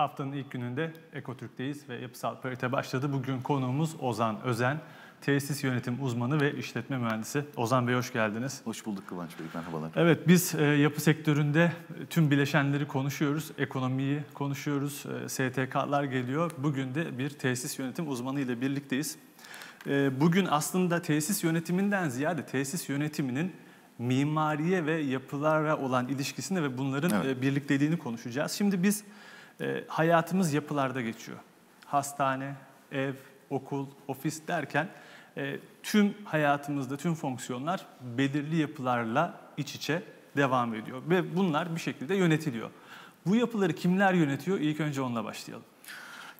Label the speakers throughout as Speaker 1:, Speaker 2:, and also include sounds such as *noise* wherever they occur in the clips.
Speaker 1: Haftanın ilk gününde Ekotürk'teyiz ve yapısal parite başladı. Bugün konuğumuz Ozan Özen, tesis yönetim uzmanı ve işletme mühendisi. Ozan Bey hoş geldiniz. Hoş bulduk Kıvanç Bey, merhabalar. Evet, biz e, yapı sektöründe tüm bileşenleri konuşuyoruz, ekonomiyi konuşuyoruz, e, STK'lar geliyor. Bugün de bir tesis yönetim uzmanı ile birlikteyiz. E, bugün aslında tesis yönetiminden ziyade tesis yönetiminin mimariye ve yapılara olan ilişkisini ve bunların evet. birlikteliğini konuşacağız. Şimdi biz e, hayatımız yapılarda geçiyor. Hastane, ev, okul, ofis derken e, tüm hayatımızda tüm fonksiyonlar belirli yapılarla iç içe devam ediyor ve bunlar bir şekilde yönetiliyor. Bu yapıları kimler yönetiyor? İlk önce onunla başlayalım.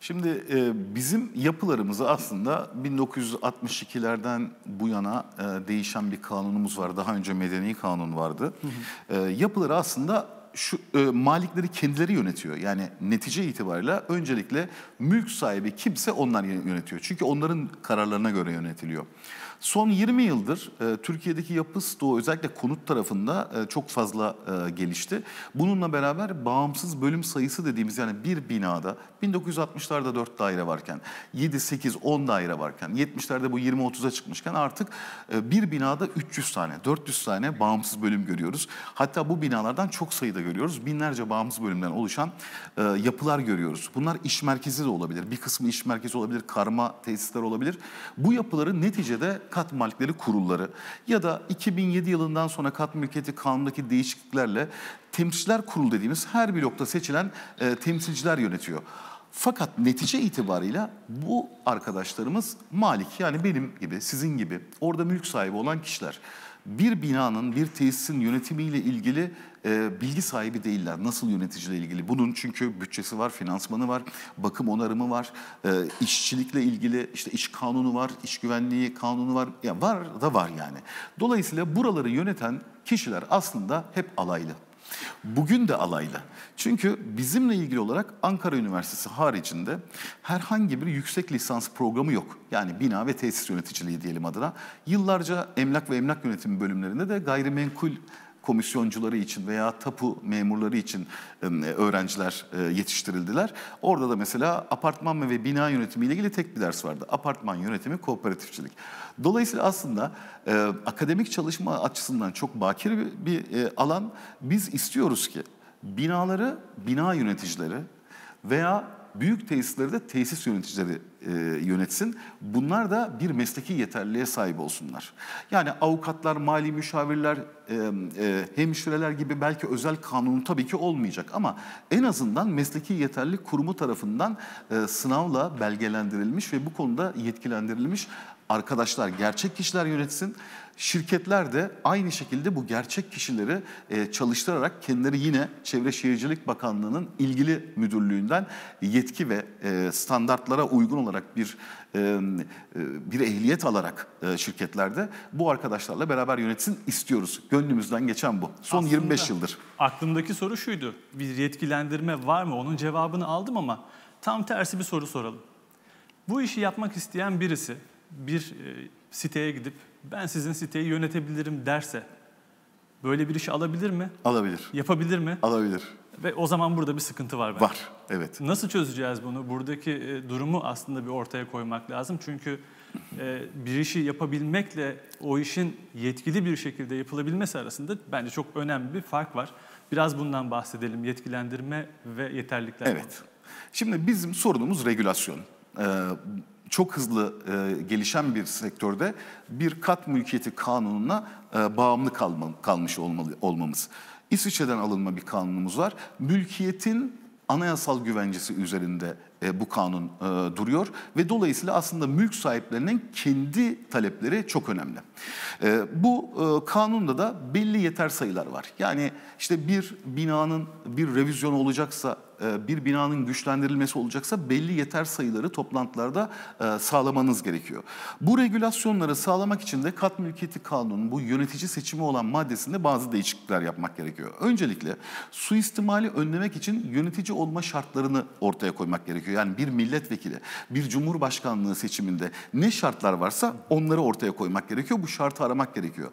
Speaker 2: Şimdi e, bizim yapılarımızı aslında 1962'lerden bu yana e, değişen bir kanunumuz var. Daha önce medeni kanun vardı. Hı hı. yapıları aslında şu e, malikleri kendileri yönetiyor. Yani netice itibariyle öncelikle mülk sahibi kimse onlar yönetiyor. Çünkü onların kararlarına göre yönetiliyor. Son 20 yıldır e, Türkiye'deki yapı stoğu özellikle konut tarafında e, çok fazla e, gelişti. Bununla beraber bağımsız bölüm sayısı dediğimiz yani bir binada 1960'larda 4 daire varken 7, 8, 10 daire varken 70'lerde bu 20-30'a çıkmışken artık e, bir binada 300 tane 400 tane bağımsız bölüm görüyoruz. Hatta bu binalardan çok sayıda görüyoruz. Binlerce bağımsız bölümden oluşan e, yapılar görüyoruz. Bunlar iş merkezi de olabilir. Bir kısmı iş merkezi olabilir, karma tesisler olabilir. Bu yapıların neticede kat malikleri kurulları ya da 2007 yılından sonra kat mülkiyeti kanundaki değişikliklerle temsilciler kurulu dediğimiz her bir blokta seçilen e, temsilciler yönetiyor. Fakat netice itibarıyla bu arkadaşlarımız malik yani benim gibi sizin gibi orada mülk sahibi olan kişiler bir binanın bir tesisin yönetimiyle ilgili ee, bilgi sahibi değiller. Nasıl yöneticiyle ilgili? Bunun çünkü bütçesi var, finansmanı var, bakım onarımı var, ee, işçilikle ilgili işte iş kanunu var, iş güvenliği kanunu var. Ya var da var yani. Dolayısıyla buraları yöneten kişiler aslında hep alaylı. Bugün de alaylı. Çünkü bizimle ilgili olarak Ankara Üniversitesi haricinde herhangi bir yüksek lisans programı yok. Yani bina ve tesis yöneticiliği diyelim adına. Yıllarca emlak ve emlak yönetimi bölümlerinde de gayrimenkul komisyoncuları için veya tapu memurları için öğrenciler yetiştirildiler. Orada da mesela apartman ve bina yönetimi ile ilgili tek bir ders vardı. Apartman yönetimi kooperatifçilik. Dolayısıyla aslında akademik çalışma açısından çok bakir bir alan. Biz istiyoruz ki binaları bina yöneticileri veya büyük tesisleri de tesis yöneticileri e, yönetsin. Bunlar da bir mesleki yeterliliğe sahip olsunlar. Yani avukatlar, mali müşavirler, e, e, hemşireler gibi belki özel kanunu tabii ki olmayacak ama en azından mesleki yeterlilik kurumu tarafından e, sınavla belgelendirilmiş ve bu konuda yetkilendirilmiş arkadaşlar, gerçek kişiler yönetsin. Şirketler de aynı şekilde bu gerçek kişileri e, çalıştırarak kendileri yine Çevre Şehircilik Bakanlığı'nın ilgili müdürlüğünden yetki ve e, standartlara uygun olarak olarak bir bir ehliyet alarak şirketlerde bu arkadaşlarla beraber yönetsin istiyoruz. Gönlümüzden geçen bu. Son Aslında 25 yıldır.
Speaker 1: Aklımdaki soru şuydu. Bir yetkilendirme var mı? Onun cevabını aldım ama tam tersi bir soru soralım. Bu işi yapmak isteyen birisi bir siteye gidip ben sizin siteyi yönetebilirim derse böyle bir işi alabilir mi?
Speaker 2: Alabilir. Yapabilir mi? Alabilir.
Speaker 1: Ve o zaman burada bir sıkıntı var bence. Var, evet. Nasıl çözeceğiz bunu? Buradaki e, durumu aslında bir ortaya koymak lazım. Çünkü e, bir işi yapabilmekle o işin yetkili bir şekilde yapılabilmesi arasında bence çok önemli bir fark var. Biraz bundan bahsedelim. Yetkilendirme ve yeterlikler. Evet. Konusu.
Speaker 2: Şimdi bizim sorunumuz regülasyon. Ee, çok hızlı e, gelişen bir sektörde bir kat mülkiyeti kanununa e, bağımlı kalma, kalmış olmalı, olmamız. İsviçre'den alınma bir kanunumuz var. Mülkiyetin anayasal güvencesi üzerinde e, bu kanun e, duruyor ve dolayısıyla aslında mülk sahiplerinin kendi talepleri çok önemli. E, bu e, kanunda da belli yeter sayılar var. Yani işte bir binanın bir revizyonu olacaksa e, bir binanın güçlendirilmesi olacaksa belli yeter sayıları toplantılarda e, sağlamanız gerekiyor. Bu regülasyonları sağlamak için de kat mülkiyeti kanunun bu yönetici seçimi olan maddesinde bazı değişiklikler yapmak gerekiyor. Öncelikle suistimali önlemek için yönetici olma şartlarını ortaya koymak gerekiyor. Yani bir milletvekili, bir cumhurbaşkanlığı seçiminde ne şartlar varsa onları ortaya koymak gerekiyor. Bu şartı aramak gerekiyor.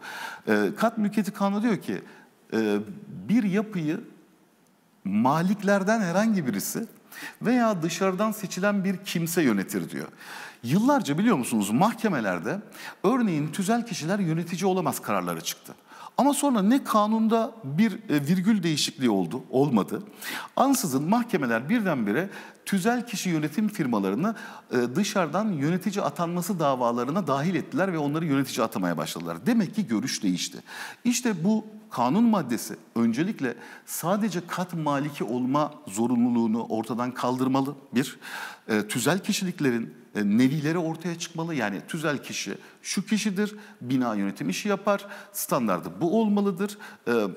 Speaker 2: E, kat mülkiyeti kanunu diyor ki bir yapıyı maliklerden herhangi birisi veya dışarıdan seçilen bir kimse yönetir diyor. Yıllarca biliyor musunuz mahkemelerde örneğin tüzel kişiler yönetici olamaz kararları çıktı. Ama sonra ne kanunda bir e, virgül değişikliği oldu, olmadı. Ansızın mahkemeler birdenbire tüzel kişi yönetim firmalarını e, dışarıdan yönetici atanması davalarına dahil ettiler ve onları yönetici atamaya başladılar. Demek ki görüş değişti. İşte bu kanun maddesi öncelikle sadece kat maliki olma zorunluluğunu ortadan kaldırmalı. Bir, e, tüzel kişiliklerin e, nevileri ortaya çıkmalı. Yani tüzel kişi şu kişidir, bina yönetim işi yapar, standardı bu olmalıdır, e, e,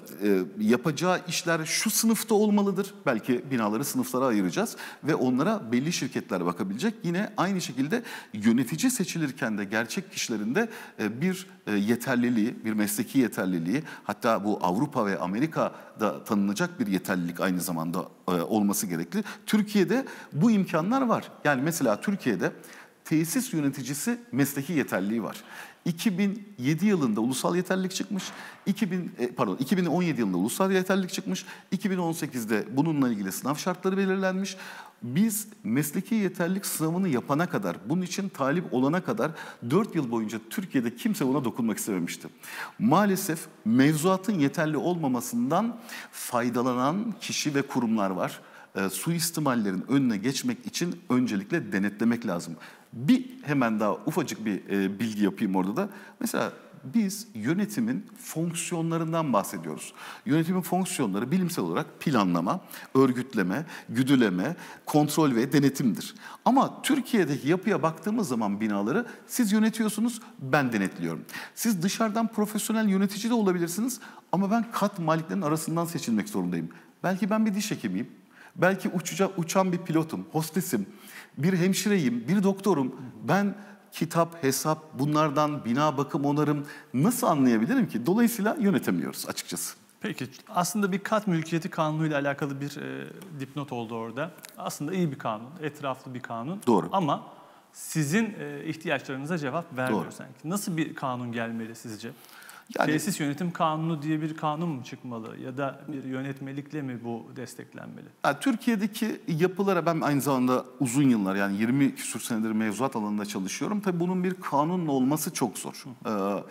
Speaker 2: yapacağı işler şu sınıfta olmalıdır. Belki binaları sınıflara ayıracağız ve onlara belli şirketler bakabilecek. Yine aynı şekilde yönetici seçilirken de gerçek kişilerinde e, bir e, yeterliliği, bir mesleki yeterliliği hatta bu Avrupa ve Amerika'da tanınacak bir yeterlilik aynı zamanda e, olması gerekli. Türkiye'de bu imkanlar var. Yani mesela Türkiye'de tesis yöneticisi mesleki yeterliği var. 2007 yılında ulusal yeterlilik çıkmış. 2000 e, pardon 2017 yılında ulusal yeterlilik çıkmış. 2018'de bununla ilgili sınav şartları belirlenmiş. Biz mesleki yeterlilik sınavını yapana kadar, bunun için talip olana kadar 4 yıl boyunca Türkiye'de kimse ona dokunmak istememişti. Maalesef mevzuatın yeterli olmamasından faydalanan kişi ve kurumlar var e, suistimallerin önüne geçmek için öncelikle denetlemek lazım. Bir hemen daha ufacık bir e, bilgi yapayım orada da. Mesela biz yönetimin fonksiyonlarından bahsediyoruz. Yönetimin fonksiyonları bilimsel olarak planlama, örgütleme, güdüleme, kontrol ve denetimdir. Ama Türkiye'deki yapıya baktığımız zaman binaları siz yönetiyorsunuz, ben denetliyorum. Siz dışarıdan profesyonel yönetici de olabilirsiniz ama ben kat maliklerin arasından seçilmek zorundayım. Belki ben bir diş hekimiyim, Belki uçuca, uçan bir pilotum, hostesim, bir hemşireyim, bir doktorum. Ben kitap, hesap, bunlardan bina bakım onarım nasıl anlayabilirim ki? Dolayısıyla yönetemiyoruz açıkçası. Peki
Speaker 1: aslında bir kat mülkiyeti kanunuyla alakalı bir e, dipnot oldu orada. Aslında iyi bir kanun, etraflı bir kanun. Doğru. Ama sizin e, ihtiyaçlarınıza cevap vermiyor Doğru. sanki. Nasıl bir kanun gelmeli sizce? Yani, Tesis şey, yönetim kanunu diye bir kanun mu çıkmalı ya da bir yönetmelikle mi bu desteklenmeli?
Speaker 2: Yani Türkiye'deki yapılara ben aynı zamanda uzun yıllar yani 20 küsur senedir mevzuat alanında çalışıyorum. Tabii bunun bir kanun olması çok zor. Ee,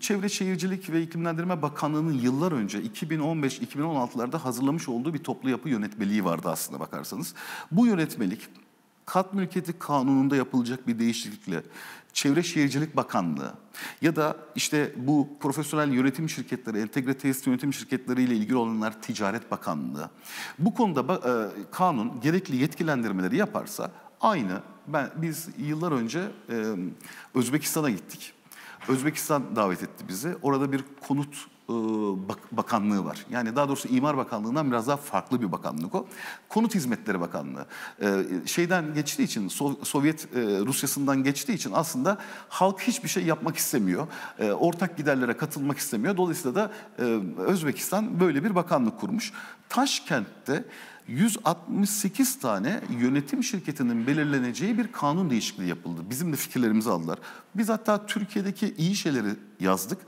Speaker 2: Çevre Şehircilik ve İklimlendirme Bakanlığı'nın yıllar önce 2015-2016'larda hazırlamış olduğu bir toplu yapı yönetmeliği vardı aslında bakarsanız. Bu yönetmelik kat mülkiyeti kanununda yapılacak bir değişiklikle Çevre Şehircilik Bakanlığı ya da işte bu profesyonel yönetim şirketleri, entegre tesis yönetim şirketleriyle ilgili olanlar Ticaret Bakanlığı. Bu konuda e, kanun gerekli yetkilendirmeleri yaparsa aynı ben biz yıllar önce e, Özbekistan'a gittik. Özbekistan davet etti bizi. Orada bir konut e, bakanlığı var. Yani daha doğrusu İmar Bakanlığı'ndan biraz daha farklı bir bakanlık o. Konut Hizmetleri Bakanlığı. E, şeyden geçtiği için, Sovyet e, Rusyası'ndan geçtiği için aslında halk hiçbir şey yapmak istemiyor. ortak giderlere katılmak istemiyor. Dolayısıyla da Özbekistan böyle bir bakanlık kurmuş. Taşkent'te 168 tane yönetim şirketinin belirleneceği bir kanun değişikliği yapıldı. Bizim de fikirlerimizi aldılar. Biz hatta Türkiye'deki iyi şeyleri yazdık.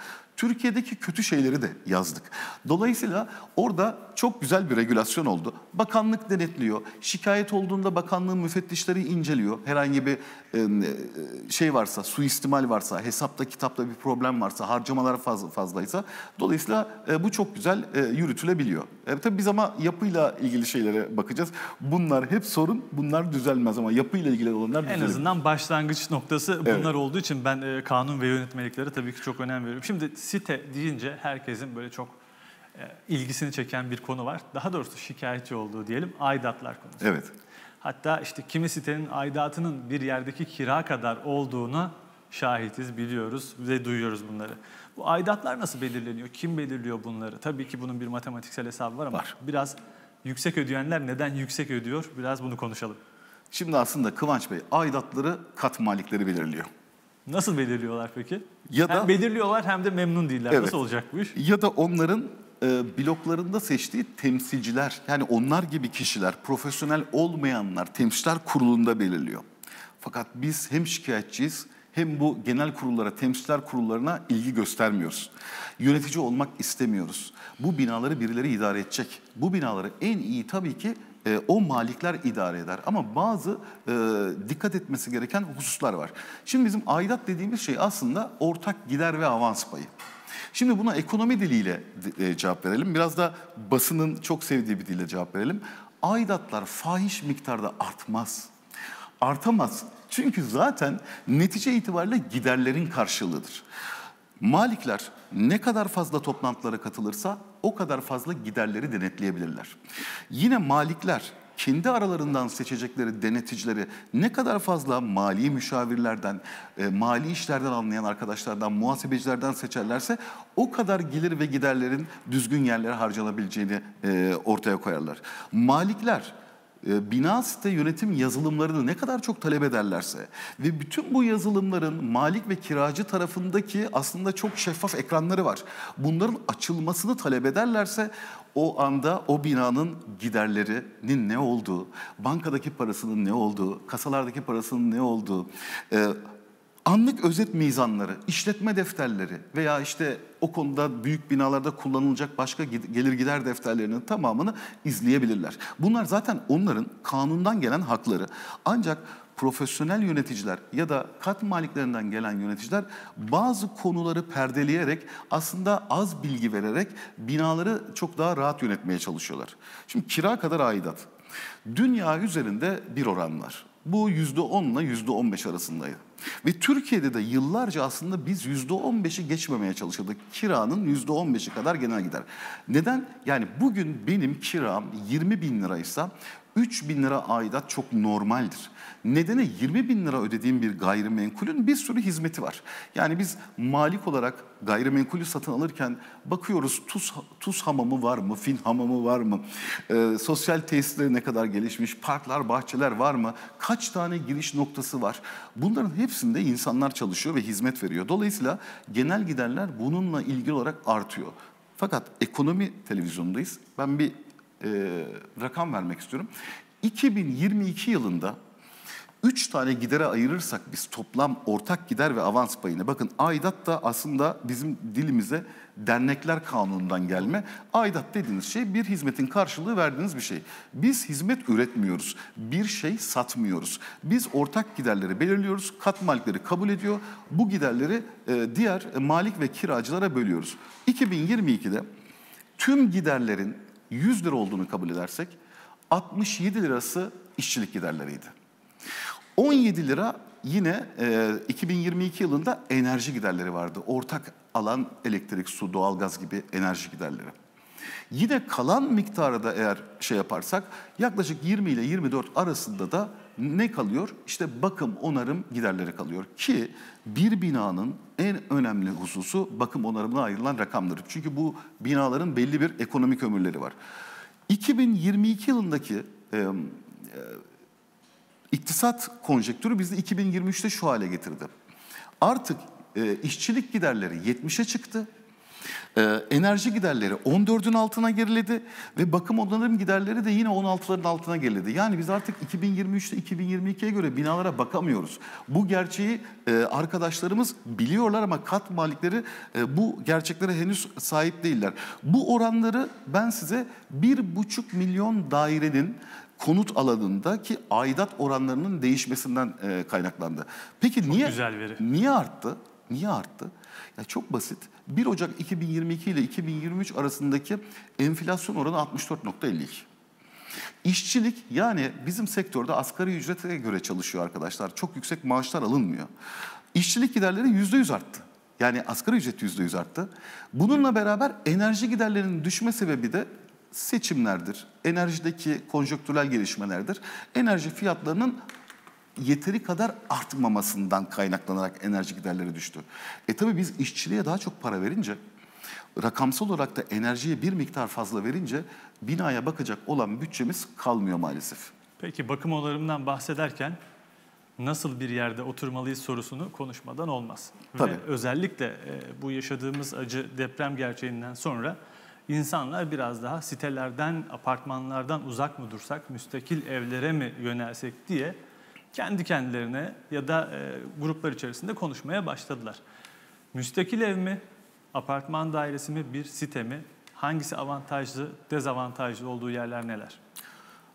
Speaker 2: Türkiye'deki kötü şeyleri de yazdık. Dolayısıyla orada çok güzel bir regülasyon oldu. Bakanlık denetliyor. Şikayet olduğunda bakanlığın müfettişleri inceliyor. Herhangi bir e, e, şey varsa, suistimal varsa, hesapta kitapta bir problem varsa, harcamalar fazla fazlaysa dolayısıyla e, bu çok güzel yürütülebiliyor. tabii biz ama yapıyla ilgili şeylere bakacağız. Bunlar hep sorun, bunlar düzelmez ama yapıyla ilgili olanlar düzelir. En
Speaker 1: azından başlangıç noktası bunlar evet. olduğu için ben kanun ve yönetmeliklere tabii ki çok önem veriyorum. Şimdi site deyince herkesin böyle çok e, ilgisini çeken bir konu var. Daha doğrusu şikayetçi olduğu diyelim aidatlar konusu. Evet. Hatta işte kimi sitenin aidatının bir yerdeki kira kadar olduğunu şahitiz, biliyoruz ve duyuyoruz bunları. Bu aidatlar nasıl belirleniyor? Kim belirliyor bunları? Tabii ki bunun bir matematiksel hesabı var ama var. biraz yüksek ödeyenler neden yüksek ödüyor? Biraz bunu konuşalım.
Speaker 2: Şimdi aslında Kıvanç Bey aidatları kat malikleri belirliyor.
Speaker 1: Nasıl belirliyorlar peki? Ya hem da, belirliyorlar hem de memnun değiller. Evet. Nasıl olacak
Speaker 2: Ya da onların e, bloklarında seçtiği temsilciler yani onlar gibi kişiler profesyonel olmayanlar temsilciler kurulunda belirliyor. Fakat biz hem şikayetçiyiz hem bu genel kurullara, temsilciler kurullarına ilgi göstermiyoruz. Yönetici olmak istemiyoruz. Bu binaları birileri idare edecek. Bu binaları en iyi tabii ki e, o malikler idare eder. Ama bazı e, dikkat etmesi gereken hususlar var. Şimdi bizim aidat dediğimiz şey aslında ortak gider ve avans payı. Şimdi buna ekonomi diliyle e, cevap verelim. Biraz da basının çok sevdiği bir dille cevap verelim. Aidatlar fahiş miktarda artmaz. Artamaz. Çünkü zaten netice itibariyle giderlerin karşılığıdır. Malikler ne kadar fazla toplantılara katılırsa o kadar fazla giderleri denetleyebilirler. Yine malikler kendi aralarından seçecekleri deneticileri ne kadar fazla mali müşavirlerden, e, mali işlerden anlayan arkadaşlardan, muhasebecilerden seçerlerse o kadar gelir ve giderlerin düzgün yerlere harcanabileceğini e, ortaya koyarlar. Malikler ee, bina site yönetim yazılımlarını ne kadar çok talep ederlerse ve bütün bu yazılımların malik ve kiracı tarafındaki aslında çok şeffaf ekranları var. Bunların açılmasını talep ederlerse o anda o binanın giderlerinin ne olduğu, bankadaki parasının ne olduğu, kasalardaki parasının ne olduğu, e, Anlık özet mizanları, işletme defterleri veya işte o konuda büyük binalarda kullanılacak başka gelir gider defterlerinin tamamını izleyebilirler. Bunlar zaten onların kanundan gelen hakları. Ancak profesyonel yöneticiler ya da kat maliklerinden gelen yöneticiler bazı konuları perdeleyerek aslında az bilgi vererek binaları çok daha rahat yönetmeye çalışıyorlar. Şimdi kira kadar aidat. Dünya üzerinde bir oran var. Bu yüzde onla yüzde on beş arasındaydı. Ve Türkiye'de de yıllarca aslında biz yüzde on beşi geçmemeye çalışırdık. Kiranın yüzde on beşi kadar genel gider. Neden? Yani bugün benim kiram 20 bin liraysa 3 bin lira aidat çok normaldir. Nedeni 20 bin lira ödediğim bir gayrimenkulün bir sürü hizmeti var. Yani biz malik olarak gayrimenkulü satın alırken bakıyoruz tuz, tuz hamamı var mı, fin hamamı var mı, e, sosyal tesisleri ne kadar gelişmiş, parklar, bahçeler var mı, kaç tane giriş noktası var. Bunların hepsinde insanlar çalışıyor ve hizmet veriyor. Dolayısıyla genel giderler bununla ilgili olarak artıyor. Fakat ekonomi televizyonundayız. Ben bir e, rakam vermek istiyorum. 2022 yılında 3 tane gidere ayırırsak biz toplam ortak gider ve avans payını. Bakın aidat da aslında bizim dilimize dernekler kanunundan gelme. Aidat dediğiniz şey bir hizmetin karşılığı verdiğiniz bir şey. Biz hizmet üretmiyoruz. Bir şey satmıyoruz. Biz ortak giderleri belirliyoruz. Kat malikleri kabul ediyor. Bu giderleri e, diğer e, malik ve kiracılara bölüyoruz. 2022'de tüm giderlerin 100 lira olduğunu kabul edersek 67 lirası işçilik giderleriydi. 17 lira yine e, 2022 yılında enerji giderleri vardı. Ortak alan elektrik, su, doğalgaz gibi enerji giderleri. Yine kalan miktarı da eğer şey yaparsak yaklaşık 20 ile 24 arasında da ne kalıyor? İşte bakım, onarım giderleri kalıyor. Ki bir binanın en önemli hususu bakım onarımına ayrılan rakamları. Çünkü bu binaların belli bir ekonomik ömürleri var. 2022 yılındaki e, e, iktisat konjektürü bizi 2023'te şu hale getirdi. Artık e, işçilik giderleri 70'e çıktı ee, enerji giderleri 14'ün altına geriledi ve bakım odalarının giderleri de yine 16'ların altına geriledi. Yani biz artık 2023'te 2022'ye göre binalara bakamıyoruz. Bu gerçeği e, arkadaşlarımız biliyorlar ama kat malikleri e, bu gerçeklere henüz sahip değiller. Bu oranları ben size 1,5 milyon dairenin konut alanındaki aidat oranlarının değişmesinden e, kaynaklandı. Peki Çok niye güzel veri. niye arttı? Niye arttı? Ya çok basit. 1 Ocak 2022 ile 2023 arasındaki enflasyon oranı 64.52. İşçilik yani bizim sektörde asgari ücrete göre çalışıyor arkadaşlar. Çok yüksek maaşlar alınmıyor. İşçilik giderleri %100 arttı. Yani asgari ücret %100 arttı. Bununla beraber enerji giderlerinin düşme sebebi de seçimlerdir. Enerjideki konjöktürel gelişmelerdir. Enerji fiyatlarının yeteri kadar artmamasından kaynaklanarak enerji giderleri düştü. E tabii biz işçiliğe daha çok para verince rakamsal olarak da enerjiye bir miktar fazla verince binaya bakacak olan bütçemiz kalmıyor maalesef.
Speaker 1: Peki bakım odalarından bahsederken nasıl bir yerde oturmalıyız sorusunu konuşmadan olmaz. Tabii. Ve özellikle e, bu yaşadığımız acı deprem gerçeğinden sonra insanlar biraz daha sitelerden, apartmanlardan uzak mı dursak, müstakil evlere mi yönelsek diye kendi kendilerine ya da e, gruplar içerisinde konuşmaya başladılar. Müstakil ev mi, apartman dairesi mi, bir site mi? Hangisi avantajlı, dezavantajlı olduğu yerler neler?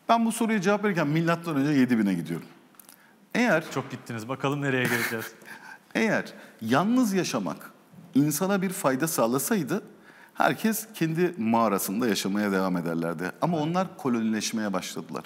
Speaker 2: Ben bu soruya cevap verirken milattan önce 7000'e gidiyorum. Eğer çok gittiniz. Bakalım nereye geleceğiz. *laughs* Eğer yalnız yaşamak insana bir fayda sağlasaydı herkes kendi mağarasında yaşamaya devam ederlerdi. Ama onlar kolonileşmeye başladılar.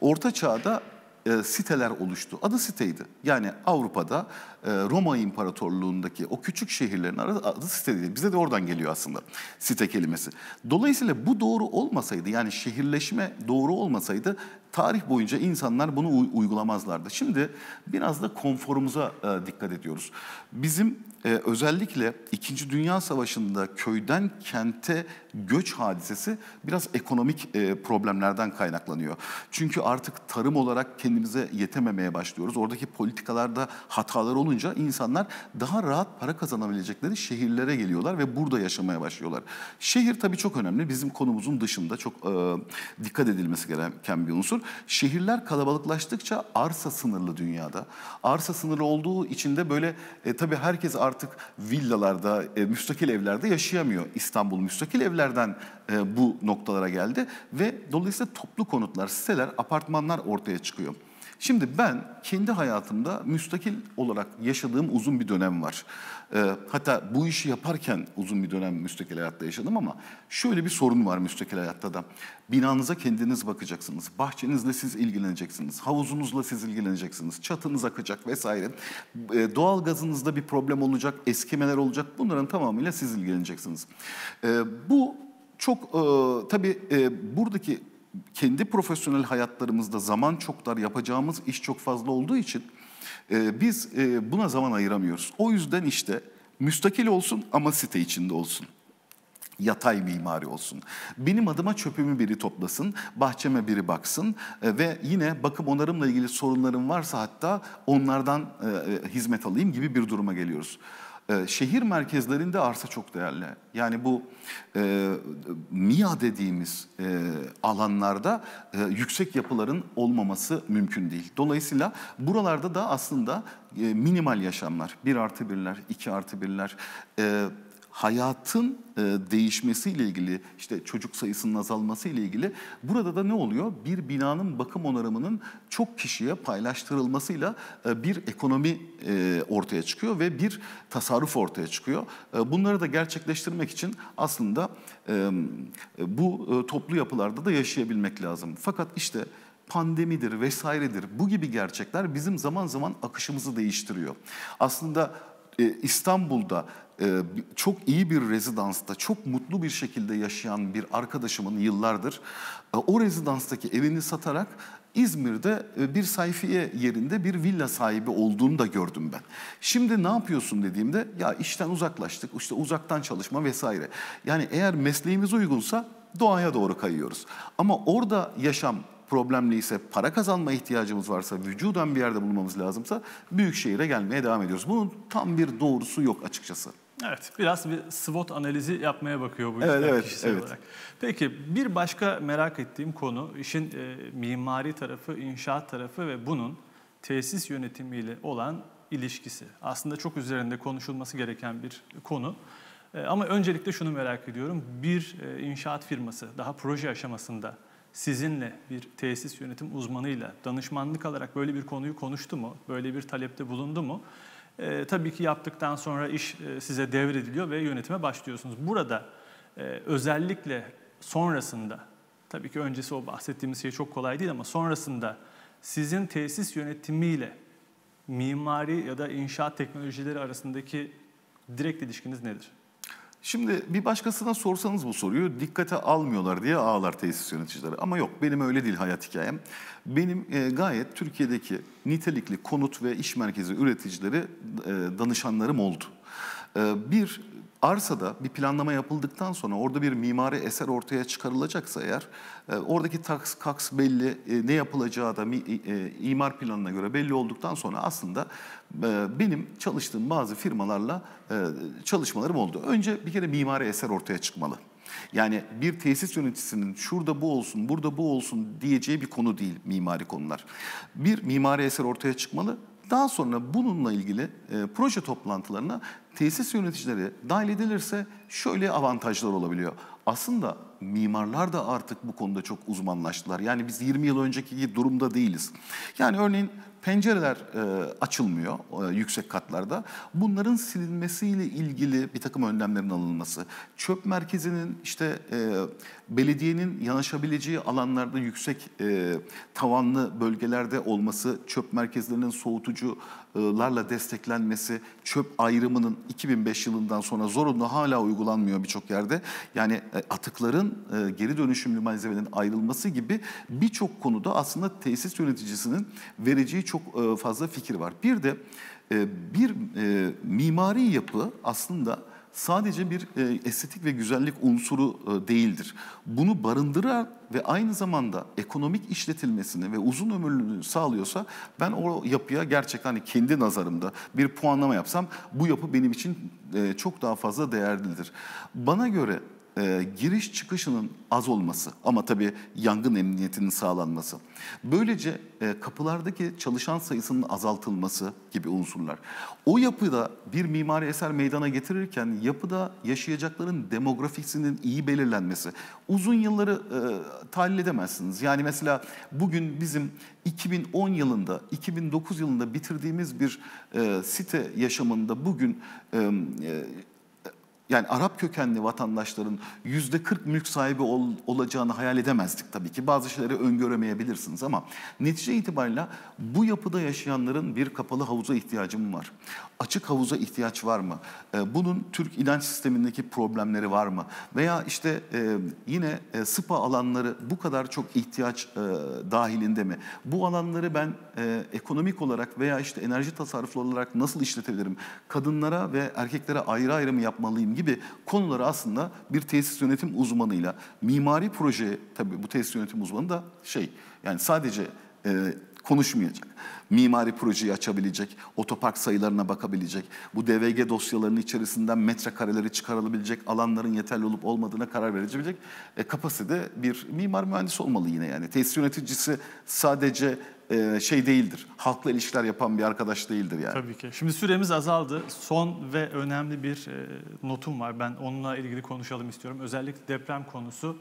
Speaker 2: Orta çağda e, siteler oluştu. Adı siteydi. Yani Avrupa'da e, Roma İmparatorluğu'ndaki o küçük şehirlerin adı siteydi. Bize de oradan geliyor aslında site kelimesi. Dolayısıyla bu doğru olmasaydı yani şehirleşme doğru olmasaydı tarih boyunca insanlar bunu uygulamazlardı. Şimdi biraz da konforumuza e, dikkat ediyoruz. Bizim e, özellikle İkinci Dünya Savaşı'nda köyden kente göç hadisesi biraz ekonomik e, problemlerden kaynaklanıyor. Çünkü artık tarım olarak kendi kendimize yetememeye başlıyoruz. Oradaki politikalarda hatalar olunca insanlar daha rahat para kazanabilecekleri şehirlere geliyorlar ve burada yaşamaya başlıyorlar. Şehir tabii çok önemli. Bizim konumuzun dışında çok e, dikkat edilmesi gereken bir unsur. Şehirler kalabalıklaştıkça arsa sınırlı dünyada. Arsa sınırlı olduğu için de böyle e, tabii herkes artık villalarda, e, müstakil evlerde yaşayamıyor. İstanbul müstakil evlerden e, bu noktalara geldi ve dolayısıyla toplu konutlar, siteler, apartmanlar ortaya çıkıyor. Şimdi ben kendi hayatımda müstakil olarak yaşadığım uzun bir dönem var. E, hatta bu işi yaparken uzun bir dönem müstakil hayatta yaşadım ama şöyle bir sorun var müstakil hayatta da. Binanıza kendiniz bakacaksınız, bahçenizle siz ilgileneceksiniz, havuzunuzla siz ilgileneceksiniz, çatınız akacak vesaire. E, doğal gazınızda bir problem olacak, eskimeler olacak bunların tamamıyla siz ilgileneceksiniz. E, bu çok e, tabii e, buradaki kendi profesyonel hayatlarımızda zaman çok dar, yapacağımız iş çok fazla olduğu için e, biz e, buna zaman ayıramıyoruz. O yüzden işte müstakil olsun ama site içinde olsun yatay mimari olsun. Benim adıma çöpümü biri toplasın, bahçeme biri baksın e, ve yine bakım onarımla ilgili sorunlarım varsa hatta onlardan e, e, hizmet alayım gibi bir duruma geliyoruz. Ee, şehir merkezlerinde arsa çok değerli. Yani bu e, MIA dediğimiz e, alanlarda e, yüksek yapıların olmaması mümkün değil. Dolayısıyla buralarda da aslında e, minimal yaşamlar, 1 artı 1'ler, 2 artı 1'ler... E, hayatın e, değişmesiyle ilgili işte çocuk sayısının azalması ile ilgili burada da ne oluyor? Bir binanın bakım onarımının çok kişiye paylaştırılmasıyla e, bir ekonomi e, ortaya çıkıyor ve bir tasarruf ortaya çıkıyor. E, bunları da gerçekleştirmek için aslında e, e bu e, toplu yapılarda da yaşayabilmek lazım. Fakat işte pandemidir vesairedir bu gibi gerçekler bizim zaman zaman akışımızı değiştiriyor. Aslında e, İstanbul'da e, çok iyi bir rezidansta çok mutlu bir şekilde yaşayan bir arkadaşımın yıllardır e, o rezidanstaki evini satarak İzmir'de e, bir sayfiye yerinde bir villa sahibi olduğunu da gördüm ben. Şimdi ne yapıyorsun dediğimde ya işten uzaklaştık işte uzaktan çalışma vesaire. Yani eğer mesleğimiz uygunsa doğaya doğru kayıyoruz. Ama orada yaşam problemliyse, para kazanma ihtiyacımız varsa, vücudan bir yerde bulmamız lazımsa büyük şehire gelmeye devam ediyoruz. Bunun tam bir doğrusu yok açıkçası.
Speaker 1: Evet, biraz bir SWOT analizi yapmaya bakıyor bu yüzden evet, evet, kişisel evet. olarak. Peki bir başka merak ettiğim konu işin e, mimari tarafı, inşaat tarafı ve bunun tesis yönetimiyle olan ilişkisi. Aslında çok üzerinde konuşulması gereken bir konu. E, ama öncelikle şunu merak ediyorum. Bir e, inşaat firması daha proje aşamasında sizinle bir tesis yönetim uzmanıyla danışmanlık alarak böyle bir konuyu konuştu mu? Böyle bir talepte bulundu mu? E, tabii ki yaptıktan sonra iş e, size devrediliyor ve yönetime başlıyorsunuz. Burada e, özellikle sonrasında, tabii ki öncesi o bahsettiğimiz şey çok kolay değil ama sonrasında sizin tesis yönetimiyle mimari ya da inşaat teknolojileri arasındaki direkt ilişkiniz nedir?
Speaker 2: Şimdi bir başkasına sorsanız bu soruyu dikkate almıyorlar diye ağlar tesis yöneticileri. Ama yok benim öyle değil hayat hikayem. Benim e, gayet Türkiye'deki nitelikli konut ve iş merkezi üreticileri e, danışanlarım oldu. E, bir arsada bir planlama yapıldıktan sonra orada bir mimari eser ortaya çıkarılacaksa eğer e, oradaki taks kaks belli e, ne yapılacağı da e, imar planına göre belli olduktan sonra aslında benim çalıştığım bazı firmalarla çalışmalarım oldu. Önce bir kere mimari eser ortaya çıkmalı. Yani bir tesis yöneticisinin şurada bu olsun, burada bu olsun diyeceği bir konu değil mimari konular. Bir mimari eser ortaya çıkmalı daha sonra bununla ilgili e, proje toplantılarına tesis yöneticileri dahil edilirse şöyle avantajlar olabiliyor. Aslında mimarlar da artık bu konuda çok uzmanlaştılar. Yani biz 20 yıl önceki durumda değiliz. Yani örneğin pencereler e, açılmıyor e, yüksek katlarda. Bunların silinmesiyle ilgili bir takım önlemlerin alınması, çöp merkezinin işte e, Belediyenin yanaşabileceği alanlarda yüksek e, tavanlı bölgelerde olması, çöp merkezlerinin soğutucularla desteklenmesi, çöp ayrımının 2005 yılından sonra zorunlu hala uygulanmıyor birçok yerde. Yani e, atıkların e, geri dönüşümlü malzemelerin ayrılması gibi birçok konuda aslında tesis yöneticisinin vereceği çok e, fazla fikir var. Bir de e, bir e, mimari yapı aslında sadece bir e, estetik ve güzellik unsuru e, değildir. Bunu barındıran ve aynı zamanda ekonomik işletilmesini ve uzun ömürlülüğünü sağlıyorsa ben o yapıya gerçekten hani kendi nazarımda bir puanlama yapsam bu yapı benim için e, çok daha fazla değerlidir. Bana göre e, giriş çıkışının az olması ama tabii yangın emniyetinin sağlanması. Böylece e, kapılardaki çalışan sayısının azaltılması gibi unsurlar. O yapıda bir mimari eser meydana getirirken yapıda yaşayacakların demografisinin iyi belirlenmesi. Uzun yılları e, tahlil edemezsiniz. Yani mesela bugün bizim 2010 yılında, 2009 yılında bitirdiğimiz bir e, site yaşamında bugün e, e yani Arap kökenli vatandaşların yüzde 40 mülk sahibi ol, olacağını hayal edemezdik tabii ki. Bazı şeyleri öngöremeyebilirsiniz ama netice itibariyle bu yapıda yaşayanların bir kapalı havuza ihtiyacı var? Açık havuza ihtiyaç var mı? Ee, bunun Türk inanç sistemindeki problemleri var mı? Veya işte e, yine e, spa alanları bu kadar çok ihtiyaç e, dahilinde mi? Bu alanları ben e, ekonomik olarak veya işte enerji tasarruflu olarak nasıl işletebilirim? Kadınlara ve erkeklere ayrı ayrı mı yapmalıyım? gibi konuları aslında bir tesis yönetim uzmanıyla mimari proje tabii bu tesis yönetim uzmanı da şey yani sadece e, konuşmayacak. Mimari projeyi açabilecek, otopark sayılarına bakabilecek, bu DVG dosyalarının içerisinden metrekareleri çıkarılabilecek, alanların yeterli olup olmadığına karar verebilecek e, kapasitede bir mimar mühendisi olmalı yine yani. Tesis yöneticisi sadece e, şey değildir. Halkla ilişkiler yapan bir arkadaş değildir yani.
Speaker 1: Tabii ki. Şimdi süremiz azaldı. Son ve önemli bir e, notum var. Ben onunla ilgili konuşalım istiyorum. Özellikle deprem konusu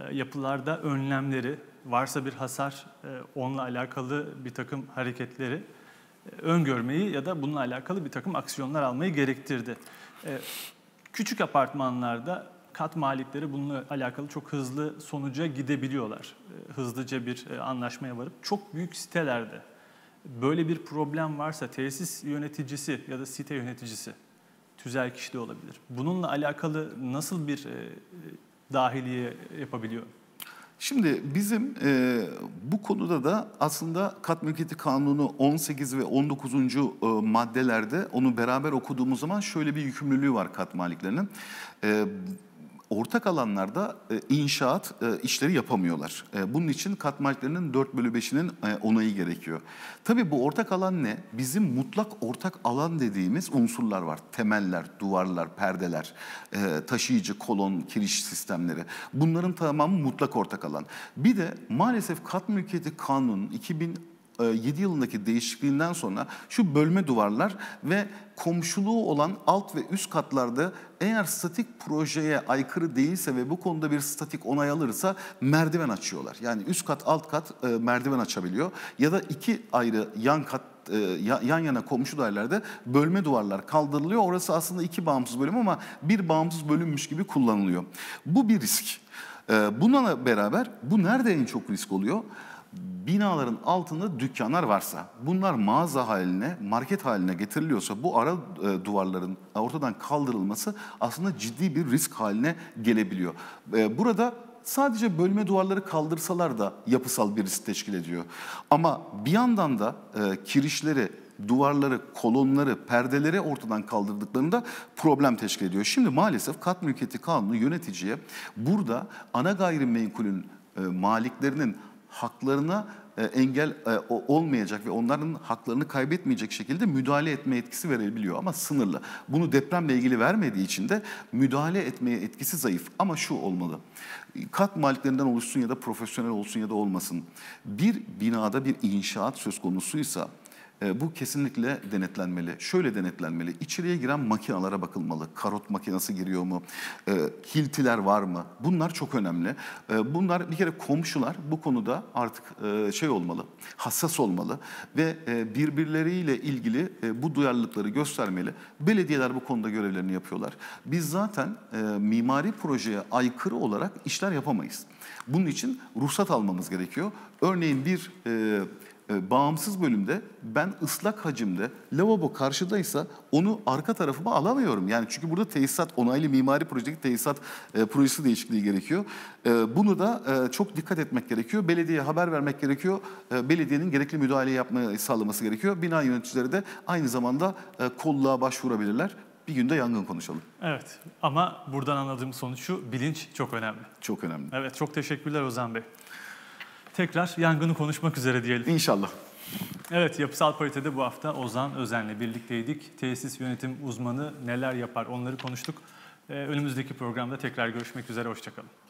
Speaker 1: e, yapılarda önlemleri, varsa bir hasar onunla alakalı bir takım hareketleri öngörmeyi ya da bununla alakalı bir takım aksiyonlar almayı gerektirdi. küçük apartmanlarda kat malikleri bununla alakalı çok hızlı sonuca gidebiliyorlar. Ee, hızlıca bir e, anlaşmaya varıp çok büyük sitelerde böyle bir problem varsa tesis yöneticisi ya da site yöneticisi tüzel kişi de olabilir. Bununla alakalı nasıl bir e, e, dahiliye yapabiliyor?
Speaker 2: Şimdi bizim e, bu konuda da aslında kat mülkiyeti kanunu 18 ve 19. E, maddelerde onu beraber okuduğumuz zaman şöyle bir yükümlülüğü var kat maliklerinin. E, ortak alanlarda e, inşaat e, işleri yapamıyorlar. E, bunun için kat maliklerinin 4 bölü 5'inin onayı gerekiyor. Tabii bu ortak alan ne? Bizim mutlak ortak alan dediğimiz unsurlar var. Temeller, duvarlar, perdeler, taşıyıcı, kolon, kiriş sistemleri. Bunların tamamı mutlak ortak alan. Bir de maalesef kat mülkiyeti kanun 2000 7 e, yılındaki değişikliğinden sonra şu bölme duvarlar ve komşuluğu olan alt ve üst katlarda eğer statik projeye aykırı değilse ve bu konuda bir statik onay alırsa merdiven açıyorlar. Yani üst kat alt kat e, merdiven açabiliyor ya da iki ayrı yan kat e, yan yana komşu dairelerde bölme duvarlar kaldırılıyor. Orası aslında iki bağımsız bölüm ama bir bağımsız bölünmüş gibi kullanılıyor. Bu bir risk. Bununla beraber bu nerede en çok risk oluyor? binaların altında dükkanlar varsa, bunlar mağaza haline, market haline getiriliyorsa bu ara e, duvarların ortadan kaldırılması aslında ciddi bir risk haline gelebiliyor. E, burada sadece bölme duvarları kaldırsalar da yapısal bir risk teşkil ediyor. Ama bir yandan da e, kirişleri, duvarları, kolonları, perdeleri ortadan kaldırdıklarında problem teşkil ediyor. Şimdi maalesef kat mülkiyeti kanunu yöneticiye burada ana gayrimenkulün e, maliklerinin haklarına e, engel e, olmayacak ve onların haklarını kaybetmeyecek şekilde müdahale etme etkisi verebiliyor ama sınırlı. Bunu depremle ilgili vermediği için de müdahale etmeye etkisi zayıf ama şu olmalı. Kat maliklerinden oluşsun ya da profesyonel olsun ya da olmasın. Bir binada bir inşaat söz konusuysa e, bu kesinlikle denetlenmeli. Şöyle denetlenmeli. İçeriye giren makinalara bakılmalı. Karot makinası giriyor mu? E, hiltiler var mı? Bunlar çok önemli. E, bunlar bir kere komşular bu konuda artık şey olmalı, hassas olmalı ve birbirleriyle ilgili bu duyarlılıkları göstermeli. Belediyeler bu konuda görevlerini yapıyorlar. Biz zaten mimari projeye aykırı olarak işler yapamayız. Bunun için ruhsat almamız gerekiyor. Örneğin bir e, bağımsız bölümde ben ıslak hacimde lavabo karşıdaysa onu arka tarafıma alamıyorum. Yani çünkü burada tesisat onaylı mimari projedeki tesisat e, projesi değişikliği gerekiyor. E, bunu da e, çok dikkat etmek gerekiyor. Belediyeye haber vermek gerekiyor. E, belediyenin gerekli müdahale yapmayı sağlaması gerekiyor. Bina yöneticileri de aynı zamanda e, kolluğa başvurabilirler. Bir günde yangın konuşalım.
Speaker 1: Evet ama buradan anladığım sonuç şu bilinç çok önemli. Çok önemli. Evet çok teşekkürler Ozan Bey tekrar yangını konuşmak üzere diyelim. İnşallah. Evet, Yapısal Parite'de bu hafta Ozan Özen'le birlikteydik. Tesis yönetim uzmanı neler yapar onları konuştuk. Ee, önümüzdeki programda tekrar görüşmek üzere, hoşçakalın.